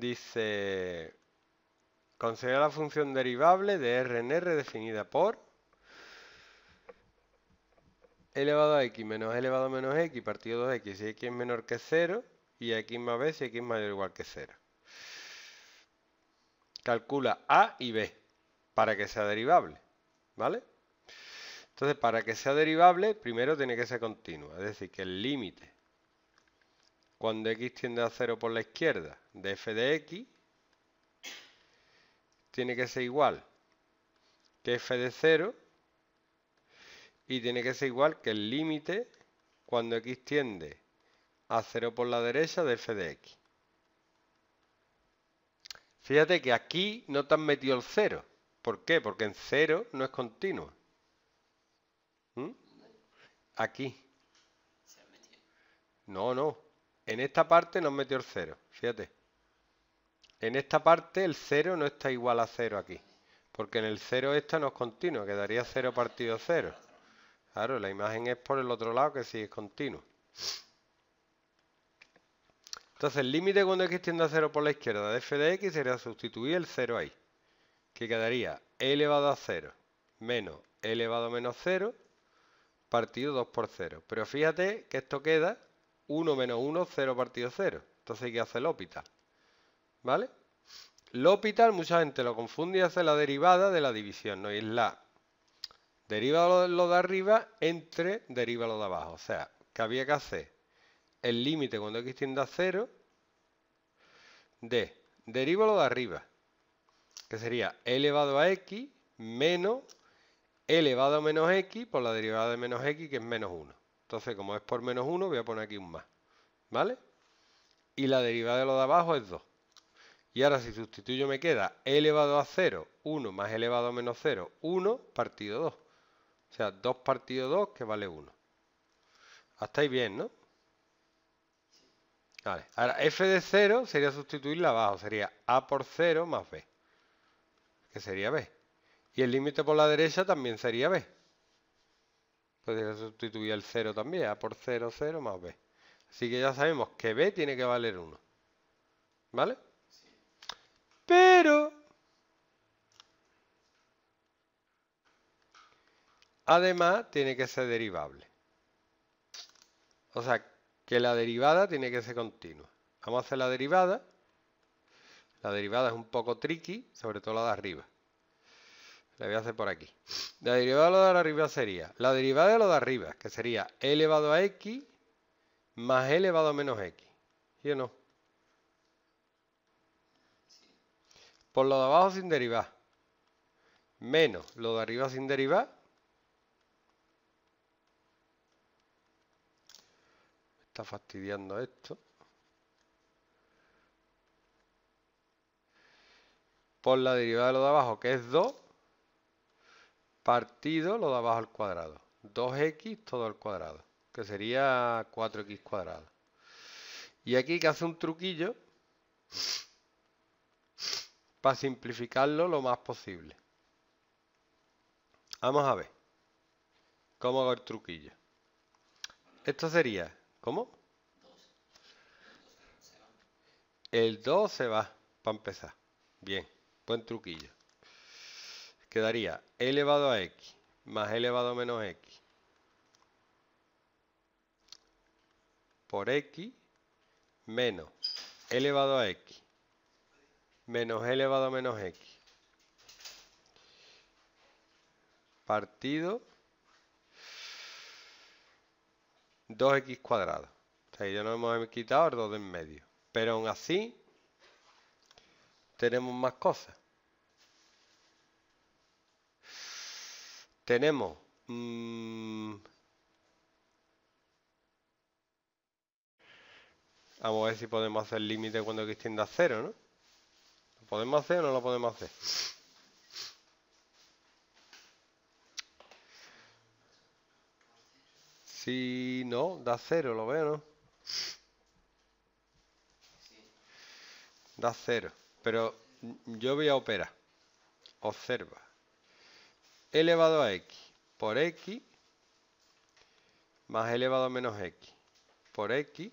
Dice, considera la función derivable de R en R definida por elevado a x menos elevado a menos x partido 2x si x es menor que 0 y x más b si x es mayor o igual que 0. Calcula a y b para que sea derivable, ¿vale? Entonces, para que sea derivable, primero tiene que ser continua, es decir, que el límite cuando x tiende a 0 por la izquierda de f de x, tiene que ser igual que f de 0 y tiene que ser igual que el límite cuando x tiende a 0 por la derecha de f de x. Fíjate que aquí no te han metido el 0. ¿Por qué? Porque en 0 no es continuo. ¿Mm? Aquí. No, no. En esta parte nos metió el 0, fíjate. En esta parte el 0 no está igual a 0 aquí, porque en el 0 esta no es continua, quedaría 0 partido 0. Claro, la imagen es por el otro lado que sí es continuo. Entonces el límite cuando x tiende a 0 por la izquierda de f de x sería sustituir el 0 ahí, que quedaría e elevado a 0 menos e elevado a menos 0 partido 2 por 0. Pero fíjate que esto queda 1 menos 1, 0 partido 0. Entonces, ¿qué hace L'Hopital? ¿Vale? L'Hopital, mucha gente lo confunde y hace la derivada de la división, no y es la deriva lo de arriba entre deriva lo de abajo. O sea, que había que hacer el límite cuando x tiende a 0 de deriva lo de arriba, que sería elevado a x menos elevado a menos x por la derivada de menos x, que es menos 1. Entonces, como es por menos 1, voy a poner aquí un más. ¿Vale? Y la derivada de lo de abajo es 2. Y ahora si sustituyo me queda elevado a 0, 1 más elevado a menos 0, 1 partido 2. O sea, 2 partido 2 que vale 1. Hasta ahí bien, ¿no? Vale. Ahora, f de 0 sería sustituirla abajo. Sería a por 0 más b. Que sería b. Y el límite por la derecha también sería b. Podría sustituir el 0 también, A por 0, 0 más B. Así que ya sabemos que B tiene que valer 1. ¿Vale? Pero... Además, tiene que ser derivable. O sea, que la derivada tiene que ser continua. Vamos a hacer la derivada. La derivada es un poco tricky, sobre todo la de arriba. La voy a hacer por aquí. La derivada de lo de arriba sería la derivada de lo de arriba, que sería elevado a x más elevado a menos x. ¿Sí o no? Por lo de abajo sin derivar. Menos lo de arriba sin derivar. Me está fastidiando esto. Por la derivada de lo de abajo, que es 2 partido lo da abajo al cuadrado. 2x todo al cuadrado, que sería 4x cuadrado. Y aquí que hace un truquillo para simplificarlo lo más posible. Vamos a ver cómo hago el truquillo. Esto sería, ¿cómo? El 2 se va, para empezar. Bien, buen truquillo quedaría elevado a x más elevado a menos x por x menos elevado a x menos elevado a menos x partido 2x cuadrado. O sea, ya nos hemos quitado el 2 de en medio. Pero aún así tenemos más cosas. tenemos mm, vamos a ver si podemos hacer límite cuando x tiende a cero ¿no? ¿lo podemos hacer o no lo podemos hacer? Sí, no, da cero, lo veo ¿no? da cero pero yo voy a operar observa elevado a x por x más elevado a menos x por x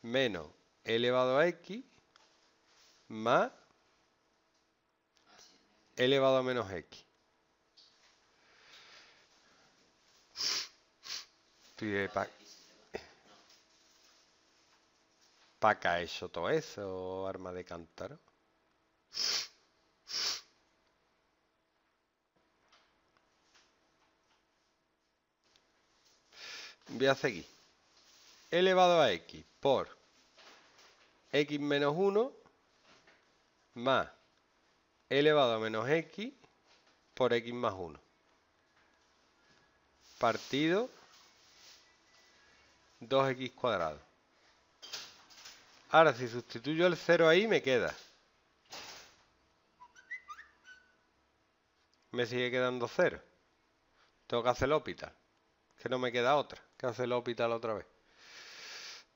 menos elevado a x más elevado a menos x. ¿Paca eso todo eso, arma de cántaro. voy a seguir. Elevado a x por x menos 1 más elevado a menos x por x más 1. Partido 2x cuadrado. Ahora si sustituyo el 0 ahí me queda. Me sigue quedando 0. Tengo que hacer el que no me queda otra que hace el hospital otra vez.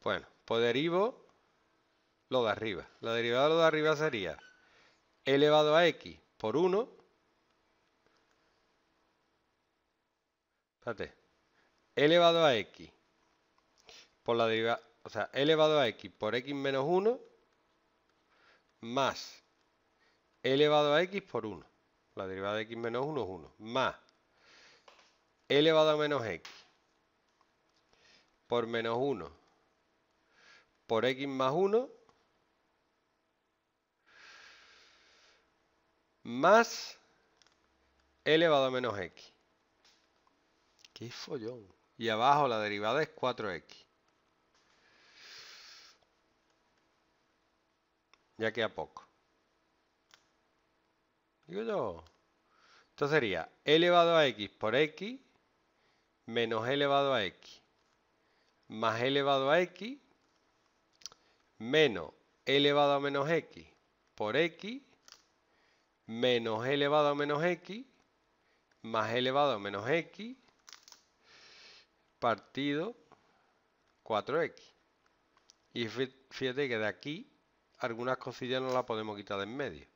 Bueno, pues derivo lo de arriba. La derivada de lo de arriba sería elevado a x por 1. Espérate. Elevado a x por la derivada, o sea, elevado a x por x menos 1 más elevado a x por 1. La derivada de x menos 1 es 1. Más elevado a menos x por menos 1 por x más 1 más elevado a menos x. ¡Qué follón! Y abajo la derivada es 4x. Ya queda poco. Digo yo. Esto sería elevado a x por x menos elevado a x más elevado a x menos elevado a menos x por x menos elevado a menos x más elevado a menos x partido 4x. Y fíjate que de aquí algunas cosillas no las podemos quitar de en medio.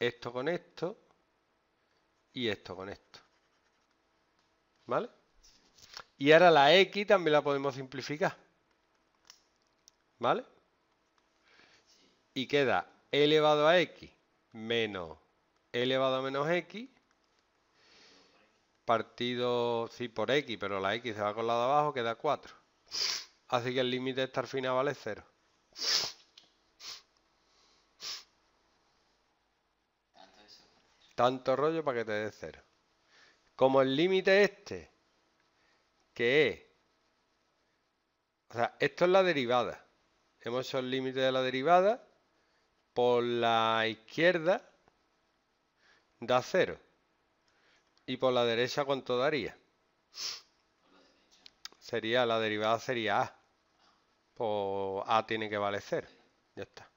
Esto con esto y esto con esto. ¿Vale? Y ahora la X también la podemos simplificar. ¿Vale? Y queda elevado a X menos elevado a menos X partido, sí, por X, pero la X se va con la abajo, queda 4. Así que el límite está al final vale 0. Tanto rollo para que te dé 0. Como el límite este que o sea, esto es la derivada. Hemos hecho el límite de la derivada por la izquierda da cero. ¿Y por la derecha cuánto daría? La sería la derivada sería A. Pues A tiene que valer 0. Ya está.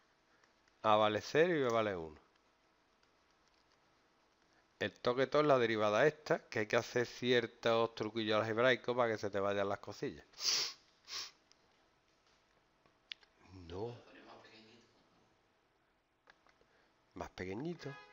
A vale 0 y B vale 1 el toque todo es la derivada esta, que hay que hacer ciertos truquillos algebraicos para que se te vayan las cosillas. No. Más pequeñito.